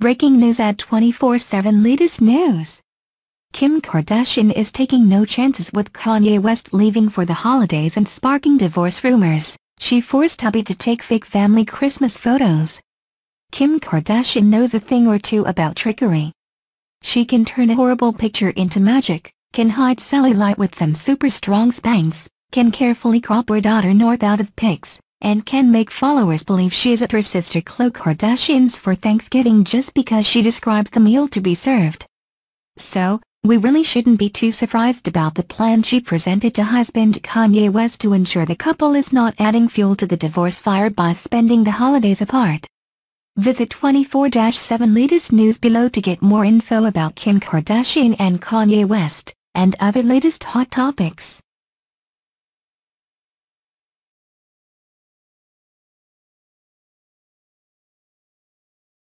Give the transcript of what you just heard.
Breaking news at 24-7 latest news. Kim Kardashian is taking no chances with Kanye West leaving for the holidays and sparking divorce rumors. She forced hubby to take fake family Christmas photos. Kim Kardashian knows a thing or two about trickery. She can turn a horrible picture into magic, can hide cellulite with some super strong spanks, can carefully crop her daughter north out of pics, and can make followers believe she is at her sister Khloe Kardashian's for Thanksgiving just because she describes the meal to be served. So, we really shouldn't be too surprised about the plan she presented to husband Kanye West to ensure the couple is not adding fuel to the divorce fire by spending the holidays apart. Visit 24-7 latest news below to get more info about Kim Kardashian and Kanye West, and other latest hot topics.